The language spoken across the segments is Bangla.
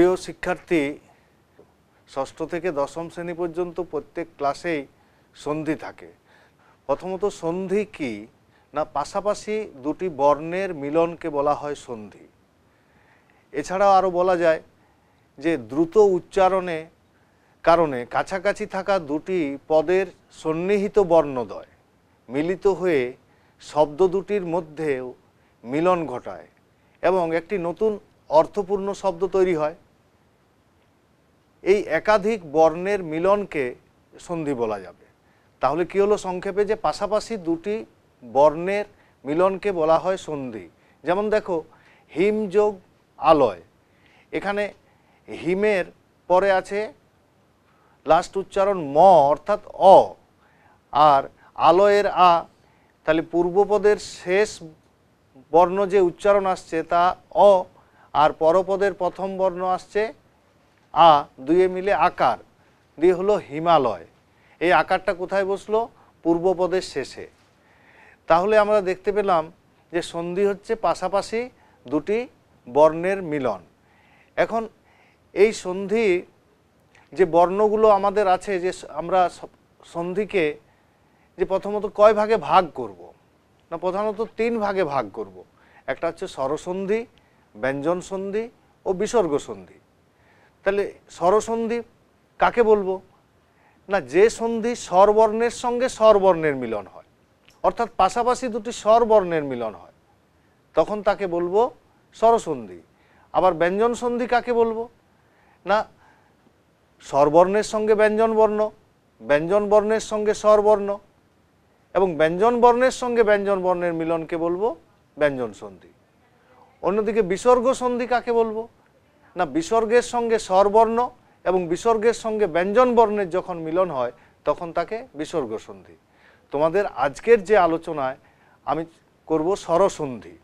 প্রিয় শিক্ষার্থী ষষ্ঠ থেকে দশম শ্রেণী পর্যন্ত প্রত্যেক ক্লাসেই সন্ধি থাকে প্রথমত সন্ধি কি না পাশাপাশি দুটি বর্ণের মিলনকে বলা হয় সন্ধি এছাড়াও আরও বলা যায় যে দ্রুত উচ্চারণে কারণে কাছাকাছি থাকা দুটি পদের সন্নিহিত বর্ণদয় মিলিত হয়ে শব্দ দুটির মধ্যেও মিলন ঘটায় এবং একটি নতুন অর্থপূর্ণ শব্দ তৈরি হয় এই একাধিক বর্ণের মিলনকে সন্ধি বলা যাবে তাহলে কি হলো সংক্ষেপে যে পাশাপাশি দুটি বর্ণের মিলনকে বলা হয় সন্ধি যেমন দেখো হিম যোগ আলয় এখানে হিমের পরে আছে লাস্ট উচ্চারণ ম অর্থাৎ অ আর আলয়ের আ তাহলে পূর্বপদের শেষ বর্ণ যে উচ্চারণ আসছে তা অ আর পরপদের প্রথম বর্ণ আসছে আ দুয়ে মিলে আকার দিয়ে হলো হিমালয় এই আকারটা কোথায় বসলো পূর্বপদের শেষে তাহলে আমরা দেখতে পেলাম যে সন্ধি হচ্ছে পাশাপাশি দুটি বর্ণের মিলন এখন এই সন্ধি যে বর্ণগুলো আমাদের আছে যে আমরা সন্ধিকে যে প্রথমত কয় ভাগে ভাগ করব। না প্রধানত তিন ভাগে ভাগ করব। একটা হচ্ছে স্বরসন্ধি ব্যঞ্জন সন্ধি ও বিসর্গ সন্ধি তাহলে স্বরসন্ধি কাকে বলবো না যে সন্ধি স্বরবর্ণের সঙ্গে স্বরবর্ণের মিলন হয় অর্থাৎ পাশাপাশি দুটি স্বরবর্ণের মিলন হয় তখন তাকে বলবো স্বরসন্ধি আবার ব্যঞ্জন সন্ধি কাকে বলবো না স্বরবর্ণের সঙ্গে ব্যঞ্জন বর্ণ ব্যঞ্জন বর্ণের সঙ্গে স্বরবর্ণ এবং ব্যঞ্জন বর্ণের সঙ্গে ব্যঞ্জন বর্ণের মিলনকে বলবো ব্যঞ্জন সন্ধি অন্যদিকে বিসর্গ সন্ধি কাকে বলবো না বিসর্গের সঙ্গে স্বরবর্ণ এবং বিসর্গের সঙ্গে ব্যঞ্জনবর্ণের যখন মিলন হয় তখন তাকে বিসর্গ সন্ধি তোমাদের আজকের যে আলোচনায় আমি করব স্বরসন্ধি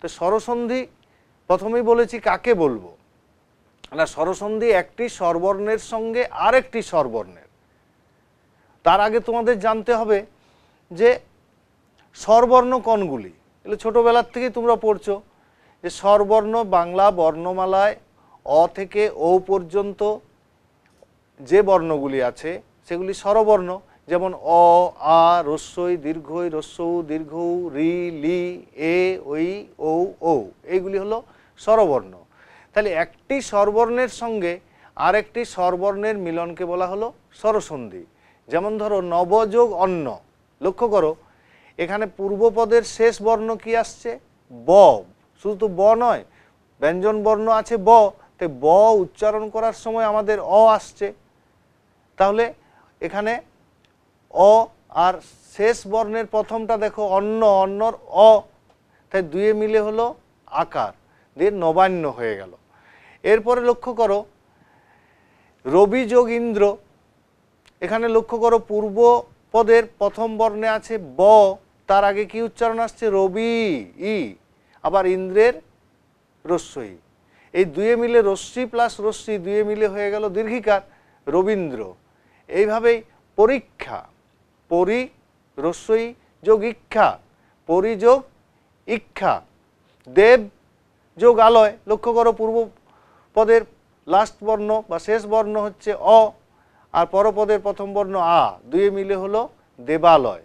তো স্বরসন্ধি প্রথমেই বলেছি কাকে বলবো না স্বরসন্ধি একটি স্বরবর্ণের সঙ্গে আরেকটি স্বরবর্ণের তার আগে তোমাদের জানতে হবে যে স্বরবর্ণ কোনগুলি এগুলো ছোটোবেলার থেকেই তোমরা পড়ছো যে স্বরবর্ণ বাংলা বর্ণমালায় অ থেকে ও পর্যন্ত যে বর্ণগুলি আছে সেগুলি স্বরবর্ণ যেমন অ আ রস্যই দীর্ঘই রস্যৌ দীর্ঘ রি লি এ ঐ ঔ ও এইগুলি হলো স্বরবর্ণ তাহলে একটি স্বরবর্ণের সঙ্গে আরেকটি স্বরবর্ণের মিলনকে বলা হলো স্বরসন্ধি যেমন ধরো নবযোগ অন্ন লক্ষ্য করো এখানে পূর্বপদের শেষ বর্ণ কি আসছে ব শুধু তো ব নয় ব্যঞ্জন বর্ণ আছে ব তাই ব উচ্চারণ করার সময় আমাদের অ আসছে তাহলে এখানে অ আর শেষ বর্ণের প্রথমটা দেখো অন্য অন্যর অ তাই দুয়ে মিলে হলো আকার দিয়ে নবান্ন হয়ে গেল এরপরে লক্ষ্য করো রবি যোগ ইন্দ্র এখানে লক্ষ্য করো পূর্ব পদের প্রথম বর্ণে আছে ব তার আগে কি উচ্চারণ আসছে রবি ই আবার ইন্দ্রের রস্যই এই দুয়ে মিলে রশ্মি প্লাস রশ্মি দুয়ে মিলে হয়ে গেল দীর্ঘিকার রবীন্দ্র এইভাবেই পরীক্ষা পরি রস্যই যোগ ইক্ষা পরিযোগ ইক্ষা দেব যোগ আলয় লক্ষ্য করো পূর্ব পদের লাস্ট বর্ণ বা শেষ বর্ণ হচ্ছে অ আর পরপদের প্রথম বর্ণ আ দুয়ে মিলে হলো দেবালয়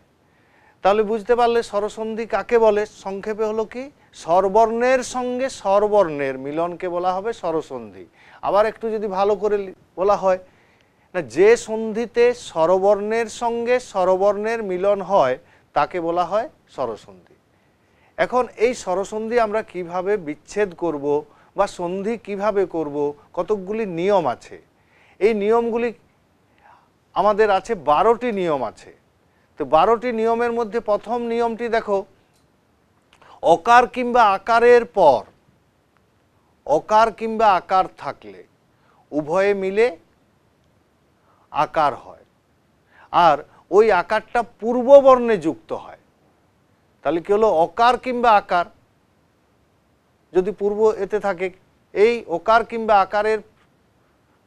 তাহলে বুঝতে পারলে স্বরসন্ধি কাকে বলে সংক্ষেপে হলো কি স্বরবর্ণের সঙ্গে স্বরবর্ণের মিলনকে বলা হবে স্বরসন্ধি আবার একটু যদি ভালো করে বলা হয় না যে সন্ধিতে স্বরবর্ণের সঙ্গে স্বরবর্ণের মিলন হয় তাকে বলা হয় স্বরসন্ধি এখন এই স্বরসন্ধি আমরা কিভাবে বিচ্ছেদ করব বা সন্ধি কিভাবে করব কতকগুলি নিয়ম আছে এই নিয়মগুলি আমাদের আছে বারোটি নিয়ম আছে তো বারোটি নিয়মের মধ্যে প্রথম নিয়মটি দেখো অকার কিংবা আকারের পর অকার কিংবা আকার থাকলে উভয়ে মিলে আকার হয় আর ওই আকারটা পূর্ববর্ণে যুক্ত হয় তাহলে কি হলো অকার কিংবা আকার যদি পূর্ব এতে থাকে এই অকার কিংবা আকারের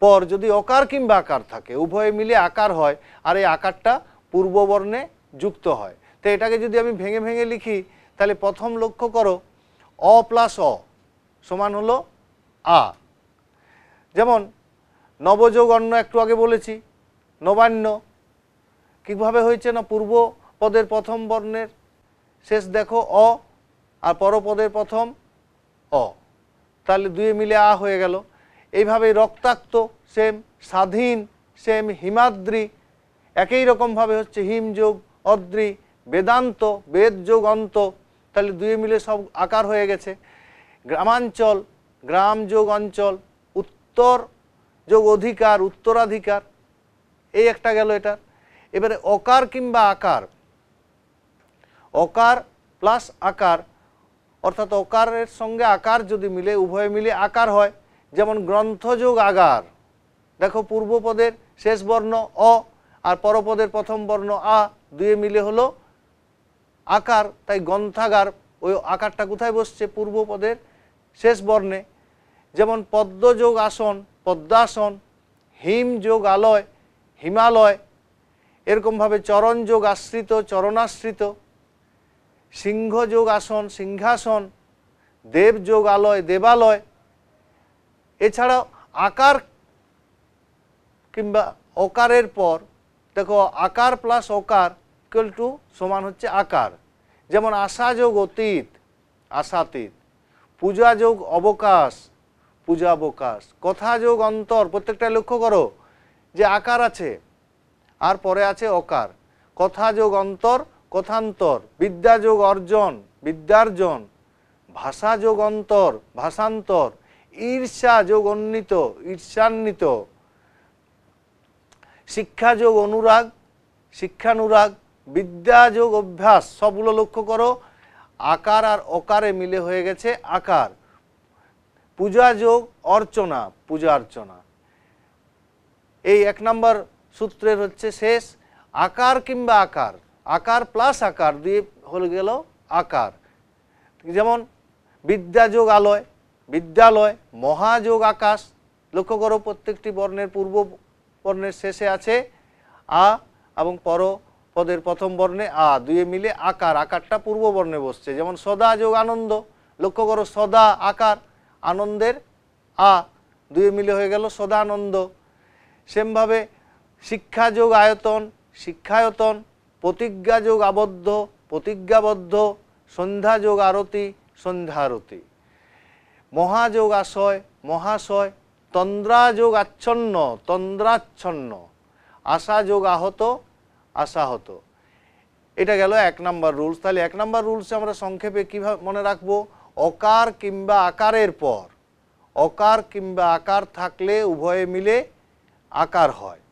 পর যদি অকার কিংবা আকার থাকে উভয়ে মিলে আকার হয় আর এই আকারটা পূর্ববর্ণে যুক্ত হয় তো এটাকে যদি আমি ভেঙে ভেঙে লিখি তাহলে প্রথম লক্ষ্য করো অ প্লাস অ সমান হলো আ যেমন নবযোগ অন্য একটু আগে বলেছি নবান্ন কীভাবে হয়েছে না পূর্ব পদের প্রথম বর্ণের শেষ দেখো অ আর পরপদের প্রথম অ তাহলে দুয়ে মিলে আ হয়ে গেল এইভাবে রক্তাক্ত সেম স্বাধীন সেম হিমাদ্রি একই রকমভাবে হচ্ছে হিমযোগ অদ্রি বেদান্ত বেদ যোগ অন্ত তাহলে দুয়ে মিলে সব আকার হয়ে গেছে গ্রামাঞ্চল গ্রাম যোগ অঞ্চল উত্তর যোগ অধিকার উত্তরাধিকার এই একটা গেল এটা এবারে অকার কিংবা আকার অকার প্লাস আকার অর্থাৎ অকারের সঙ্গে আকার যদি মিলে উভয়ে মিলে আকার হয় যেমন গ্রন্থযোগ আগার দেখো পূর্বপদের শেষ বর্ণ অ আর পরপদের প্রথম বর্ণ আ দুয়ে মিলে হলো আকার তাই গ্রন্থাগার ওই আকারটা কোথায় বসছে পূর্বপদের শেষ বর্ণে যেমন পদ্ম যোগ আসন পদ্মাসন হিম যোগ আলয় হিমালয় এরকমভাবে চরণ যোগ আশ্রিত চরণাশ্রিত সিংহ যোগ আসন সিংহাসন দেব যোগ আলয় দেবালয় এছাড়া আকার কিংবা অকারের পর দেখো আকার প্লাস অকার ইকুয়াল টু সমান হচ্ছে আকার যেমন আশা যোগ অতীত আশাতীত পূজা যোগ অবকাশ পূজা অবকাশ কথা যোগ অন্তর প্রত্যেকটা লক্ষ্য করো যে আকার আছে আর পরে আছে অকার কথা যোগ অন্তর কথান্তর বিদ্যা যোগ অর্জন বিদ্যার্জন ভাষা যোগ অন্তর ভাষান্তর ঈর্ষা যোগ অন্বিত ঈর্ষান্বিত শিক্ষা যোগ অনুরাগ শিক্ষানুরাগ বিদ্যা যোগ অভ্যাস সবগুলো লক্ষ্য করো আকার আর অকারে মিলে হয়ে গেছে আকার পূজা যোগ অর্চনা পূজা অর্চনা এই এক নম্বর সূত্রের হচ্ছে শেষ আকার কিংবা আকার আকার প্লাস আকার দিয়ে হয়ে গেল আকার যেমন বিদ্যা যোগ আলয় বিদ্যালয় মহাযোগ আকাশ লক্ষ্য করো প্রত্যেকটি বর্ণের পূর্ব বর্ণের শেষে আছে আ এবং পর পদের প্রথম বর্ণে আ দুয়ে মিলে আকার আকারটা পূর্ব বর্ণে বসছে যেমন সদা যোগ আনন্দ লক্ষ্য করো সদা আকার আনন্দের আ দুয়ে মিলে হয়ে গেল সদা আনন্দ সেমভাবে শিক্ষা যোগ আয়তন শিক্ষায়তন প্রতিজ্ঞা যোগ আবদ্ধ প্রতিজ্ঞাবদ্ধ সন্ধ্যা যোগ আরতি সন্ধ্যা আরতি মহাযোগ আশয় মহাশয় তন্দ্রা যোগ আচ্ছন্ন তন্দ্রাচ্ছন্ন আশা যোগ আহত আশাহত এটা গেল এক নাম্বার রুলস তাহলে এক নাম্বার রুলসে আমরা সংক্ষেপে কীভাবে মনে রাখবো অকার কিংবা আকারের পর অকার কিংবা আকার থাকলে উভয়ে মিলে আকার হয়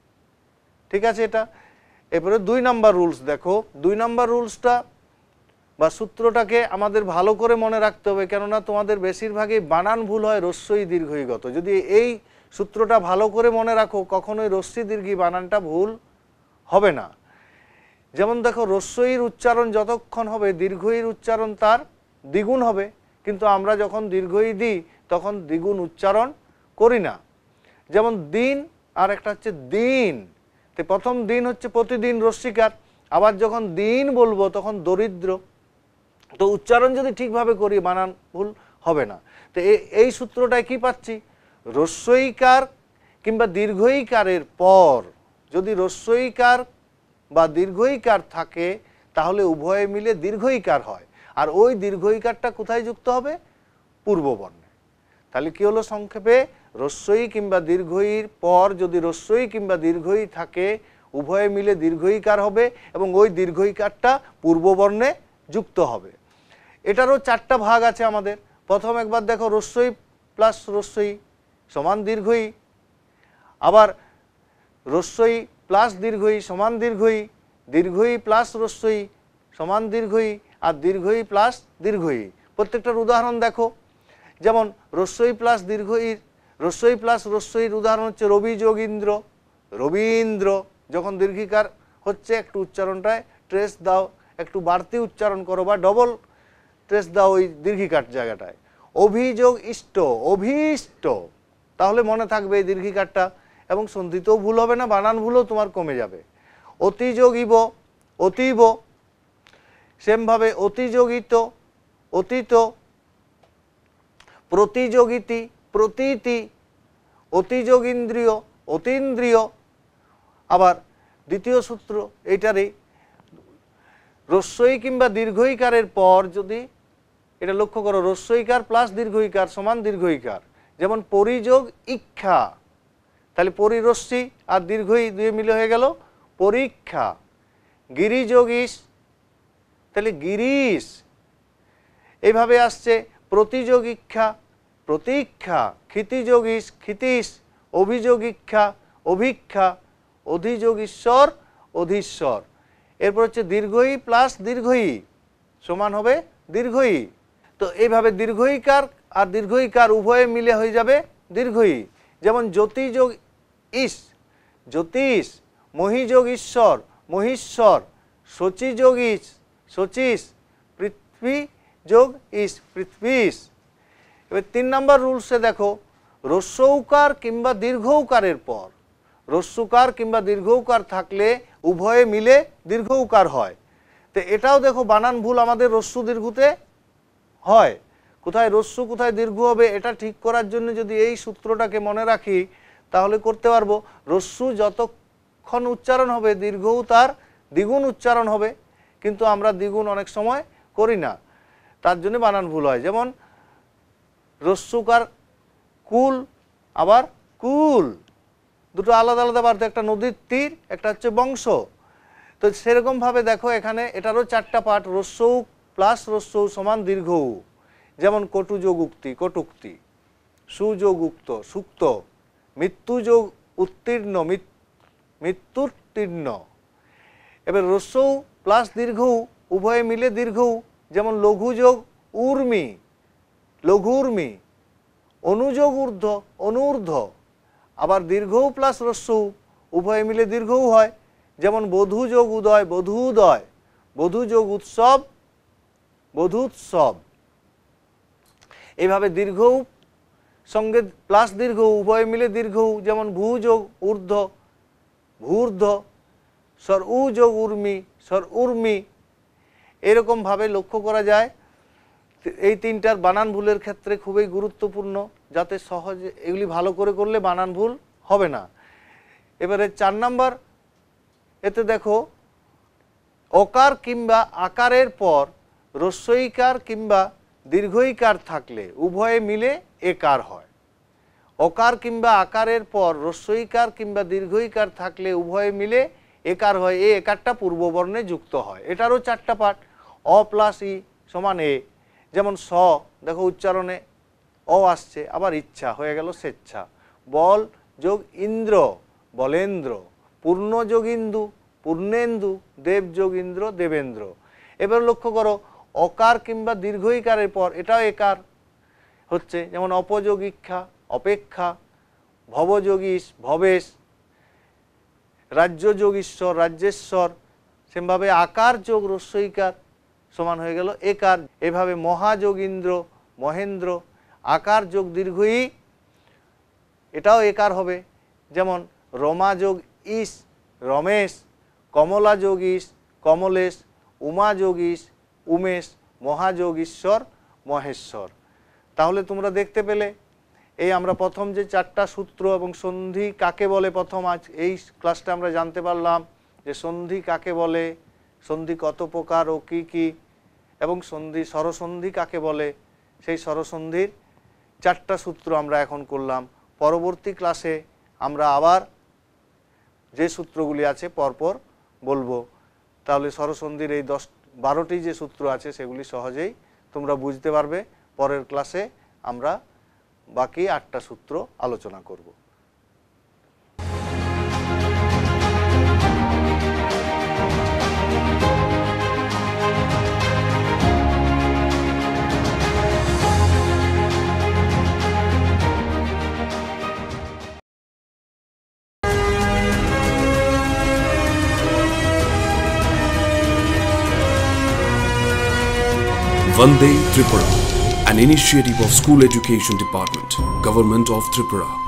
ঠিক আছে এটা এরপরে দুই নাম্বার রুলস দেখো দুই নাম্বার রুলসটা বা সূত্রটাকে আমাদের ভালো করে মনে রাখতে হবে কেননা তোমাদের বেশিরভাগই বানান ভুল হয় রস্যই দীর্ঘইগত যদি এই সূত্রটা ভালো করে মনে রাখো কখনোই রস্যি দীর্ঘি বানানটা ভুল হবে না যেমন দেখো রস্যইর উচ্চারণ যতক্ষণ হবে দীর্ঘইর উচ্চারণ তার দ্বিগুণ হবে কিন্তু আমরা যখন দীর্ঘই দিই তখন দ্বিগুণ উচ্চারণ করি না যেমন দিন আর একটা হচ্ছে দিন তো প্রথম দিন হচ্ছে প্রতিদিন রশ্মিকার আবার যখন দিন বলবো তখন দরিদ্র তো উচ্চারণ যদি ঠিকভাবে করি বানান ভুল হবে না তো এই সূত্রটায় কি পাচ্ছি রস্যইকার কিংবা দীর্ঘইকারের পর যদি রস্যইকার বা দীর্ঘইকার থাকে তাহলে উভয়ে মিলে দীর্ঘইকার হয় আর ওই দীর্ঘইকারটা কোথায় যুক্ত হবে পূর্ববর্ণে তাহলে কি হলো সংক্ষেপে রস্যই কিংবা দীর্ঘইর পর যদি রস্যই কিংবা দীর্ঘই থাকে উভয়ে মিলে দীর্ঘইকার হবে এবং ওই দীর্ঘইকারটা পূর্ববর্ণে যুক্ত হবে এটারও চারটা ভাগ আছে আমাদের প্রথম একবার দেখো রস্যই প্লাস রস্যই সমান দীর্ঘই আবার রস্যই প্লাস দীর্ঘই সমান দীর্ঘই দীর্ঘই প্লাস রস্যই সমান দীর্ঘই আর দীর্ঘই প্লাস দীর্ঘই প্রত্যেকটার উদাহরণ দেখো যেমন রস্যই প্লাস দীর্ঘইর রস্যই প্লাস রস্যইর উদাহরণ হচ্ছে রবি যোগীন্দ্র রবীন্দ্র যখন দীর্ঘিকার হচ্ছে একটু উচ্চারণটায় ট্রেস দাও একটু বাড়তি উচ্চারণ করো বা ডবল ট্রেস দাও ওই দীর্ঘিকাঠ জায়গাটায় অভিযোগ ইষ্ট অভিষ্ট তাহলে মনে থাকবে এই দীর্ঘিকাঠটা এবং সন্ধিতেও ভুল হবে না বানান ভুলও তোমার কমে যাবে অতিযোগ ইব অতীব সেমভাবে অতিযোগিত অতীত প্রতিযোগিতি প্রতীতি অতিযোগিন্দ্রিয় অতীন্দ্রিয় আবার দ্বিতীয় সূত্র এটারই রস্যই কিংবা দীর্ঘইকারের পর যদি এটা লক্ষ্য করো রস্যইকার প্লাস দীর্ঘইকার সমান দীর্ঘইকার যেমন পরিযোগ ইক্ষা তাহলে পরিরশ্মি আর দীর্ঘই দুয়ে মিলে হয়ে গেল পরীক্ষা গিরিযোগীশ তাহলে গিরিস এইভাবে আসছে প্রতিযোগিক্ষা প্রতীক্ষা ক্ষিতিস অভিযোগ অভিযোগিক্ষা অভিক্ষা অধিযোগীশ্বর অধীশ্বর এরপর হচ্ছে দীর্ঘই প্লাস দীর্ঘই সমান হবে দীর্ঘই তো এইভাবে দীর্ঘইকার আর দীর্ঘইকার উভয়ে মিলে হয়ে যাবে দীর্ঘই যেমন জ্যোতি যোগ ইস জ্যোতিষ মহিযোগ ঈশ্বর মহীশ্বর যোগ ইস শচীষ পৃথ্বী যোগ ইস পৃথ্বীস এবার তিন নম্বর রুলসে দেখো রস্যৌকার কিংবা দীর্ঘৌকারের পর রস্যকার কিংবা দীর্ঘৌকার থাকলে উভয়ে মিলে দীর্ঘ উকার হয় তো এটাও দেখো বানান ভুল আমাদের রস্যু দীর্ঘতে হয় কোথায় রস্যু কোথায় দীর্ঘ হবে এটা ঠিক করার জন্য যদি এই সূত্রটাকে মনে রাখি তাহলে করতে পারবো রস্যু যতক্ষণ উচ্চারণ হবে দীর্ঘও তার দ্বিগুণ উচ্চারণ হবে কিন্তু আমরা দ্বিগুণ অনেক সময় করি না তার জন্য বানান ভুল হয় যেমন রস্যুকার কুল আবার কুল দুটো আলাদা আলাদা বার্তা একটা নদীর তীর একটা হচ্ছে বংশ তো সেরকমভাবে দেখো এখানে এটারও চারটা পার্ট রস্যৌ প্লাস রস্যৌ সমান দীর্ঘৌ যেমন কটুযোগ উক্তি কটুক্তি সুযোগ উক্ত সুক্ত মৃত্যুযোগ উত্তীর্ণ মৃত্যুত্তীর্ণ এবার রস্যৌ প্লাস দীর্ঘৌ উভয়ে মিলে দীর্ঘৌ যেমন লঘুযোগ উর্মি লঘুর্মি অনুযোগ ঊর্ধ্ব অনুর্ধ্ব আবার দীর্ঘও প্লাস রস্য উভয়ে মিলে দীর্ঘও হয় যেমন বধূ যোগ উদয় বধূ উদয় বধূ যোগ উৎসব বধূ উৎসব এইভাবে দীর্ঘ সঙ্গে প্লাস দীর্ঘ উভয়ে মিলে দীর্ঘ যেমন ভূ যোগ ঊর্ধ্ব ভূর্ধ্ব স্বর উ যোগ উর্মি স্বর উর্মি এরকমভাবে লক্ষ্য করা যায় এই তিনটার বানান ভুলের ক্ষেত্রে খুবই গুরুত্বপূর্ণ যাতে সহজে এগুলি ভালো করে করলে বানান ভুল হবে না এবারে চার নাম্বার এতে দেখো অকার কিংবা আকারের পর রস্যইকার কিংবা দীর্ঘইকার থাকলে উভয়ে মিলে একার হয় অকার কিংবা আকারের পর রস্যইকার কিংবা দীর্ঘইকার থাকলে উভয়ে মিলে একার হয় এ একারটা পূর্ববর্ণে যুক্ত হয় এটারও চারটা পাঠ অ প্লাস ই সমান এ যেমন স দেখো উচ্চারণে অ আসছে আবার ইচ্ছা হয়ে গেল স্বেচ্ছা বল যোগ ইন্দ্র বলেন্দ্র পূর্ণ যোগ ইন্দু পূর্ণেন্দু দেব যোগ ইন্দ্র দেবেন্দ্র এবার লক্ষ্য করো অকার কিংবা দীর্ঘইকারের পর এটাও একার হচ্ছে যেমন অপযোগীক্ষা অপেক্ষা ভবযোগীশ ভবেশ রাজ্য যোগীশ্বর রাজ্যেশ্বর সেভাবে আকার যোগ রস্যইকার সমান হয়ে গেল একার এভাবে মহাযোগীন্দ্র মহেন্দ্র আকার যোগ দীর্ঘই এটাও একার হবে যেমন রমা যোগ ইস রমেশ কমলা যোগ ইস কমলেশ উমা যোগ ইস উমেশ মহাযোগ ঈশ্বর মহেশ্বর তাহলে তোমরা দেখতে পেলে এই আমরা প্রথম যে চারটা সূত্র এবং সন্ধি কাকে বলে প্রথম আজ এই ক্লাসটা আমরা জানতে পারলাম যে সন্ধি কাকে বলে সন্ধি কত প্রকার ও কি কি এবং সন্ধি স্বরসন্ধি কাকে বলে সেই স্বরসন্ধির চারটা সূত্র আমরা এখন করলাম পরবর্তী ক্লাসে আমরা আবার যে সূত্রগুলি আছে পরপর বলবো তাহলে সরসন্ধির এই দশ বারোটি যে সূত্র আছে সেগুলি সহজেই তোমরা বুঝতে পারবে পরের ক্লাসে আমরা বাকি আটটা সূত্র আলোচনা করব Vande Tripura, an initiative of School Education Department, Government of Tripura.